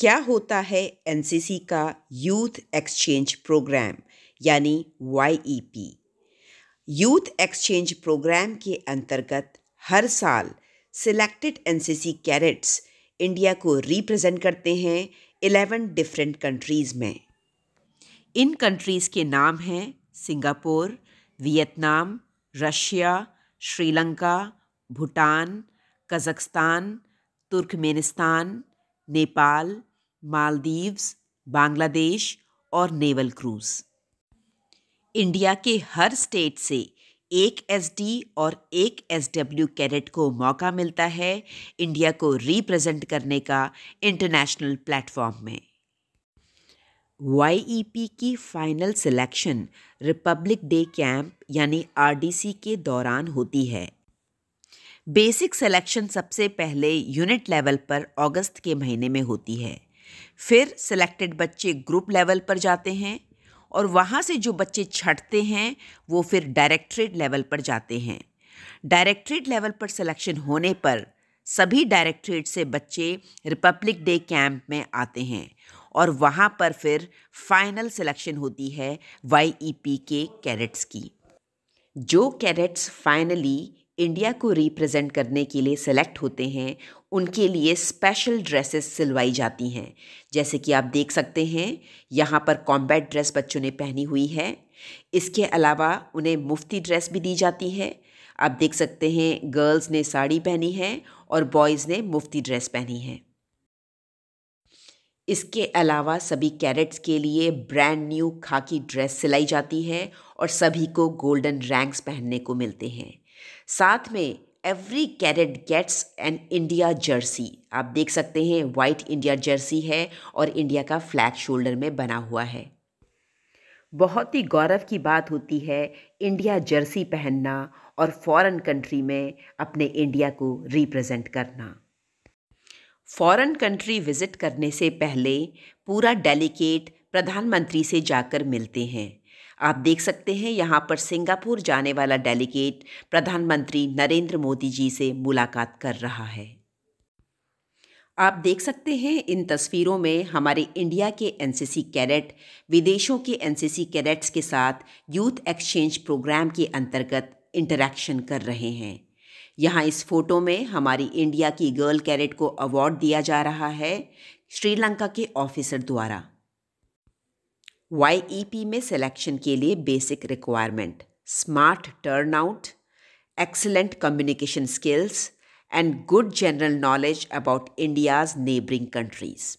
क्या होता है एनसीसी का यूथ एक्सचेंज प्रोग्राम यानी YEP e youth exchange programme के अंतर्गत हर साल सिलेक्टेड एनसीसी कैरेट्स इंडिया को रिप्रेजेंट करते हैं एलेवन डिफरेंट कंट्रीज़ में इन कंट्रीज़ के नाम हैं Singapore Vietnam Russia Sri Lanka Bhutan Kazakhstan Turkmenistan Nepal Maldives Bangladesh और नेवल क्रूज इंडिया के हर स्टेट से एक एसडी और एक एसडब्ल्यू कैडेट को मौका मिलता है इंडिया को रिप्रेजेंट करने का इंटरनेशनल प्लेटफॉर्म में वाईईपी e की final selection republic day camp यानी आरडीसी के दौरान होती है बेसिक सिलेक्शन सबसे पहले यूनिट लेवल पर अगस्त के महीने में होती है फिर सिलेक्टेड बच्चे ग्रुप लेवल पर जाते हैं और वहाँ से जो बच्चे छटते हैं वो फिर डायरेक्ट्रेट लेवल पर जाते हैं डायरेक्ट्रेट लेवल पर सिलेक्शन होने पर सभी डायरेक्ट्रेट से बच्चे रिपब्लिक डे कैंप में आते हैं और वहाँ पर फिर फाइनल सिलेक्शन होती है वाई के कैरेट्स की जो कैरेट्स फाइनली इंडिया को रिप्रेजेंट करने के लिए सेलेक्ट होते हैं उनके लिए स्पेशल ड्रेसेस सिलवाई जाती हैं जैसे कि आप देख सकते हैं यहाँ पर कॉम्बैट ड्रेस बच्चों ने पहनी हुई है इसके अलावा उन्हें मुफ्ती ड्रेस भी दी जाती है आप देख सकते हैं गर्ल्स ने साड़ी पहनी है और बॉयज़ ने मुफ्ती ड्रेस पहनी है इसके अलावा सभी कैरेट्स के लिए ब्रांड न्यू खाकी ड्रेस सिलाई जाती है और सभी को गोल्डन रैंक्स पहनने को मिलते हैं साथ में every cadet gets an India jersey आप देख सकते हैं वाइट इंडिया जर्सी है और इंडिया का फ्लैग शोल्डर में बना हुआ है बहुत ही गौरव की बात होती है इंडिया जर्सी पहनना और फॉरेन कंट्री में अपने इंडिया को रिप्रेजेंट करना फॉरेन कंट्री विज़िट करने से पहले पूरा डेलीकेट प्रधानमंत्री से जाकर मिलते हैं आप देख सकते हैं यहाँ पर सिंगापुर जाने वाला डेलीगेट प्रधानमंत्री नरेंद्र मोदी जी से मुलाकात कर रहा है आप देख सकते हैं इन तस्वीरों में हमारे इंडिया के एनसीसी कैडेट विदेशों के एनसीसी कैडेट्स के साथ यूथ एक्सचेंज प्रोग्राम के अंतर्गत इंटरैक्शन कर रहे हैं यहाँ इस फोटो में हमारी इंडिया की गर्ल कैडेट को अवार्ड दिया जा रहा है श्रीलंका के ऑफिसर द्वारा वाई e में सिलेक्शन के लिए basic requirement smart turnout excellent communication skills and good general knowledge about India's neighbouring countries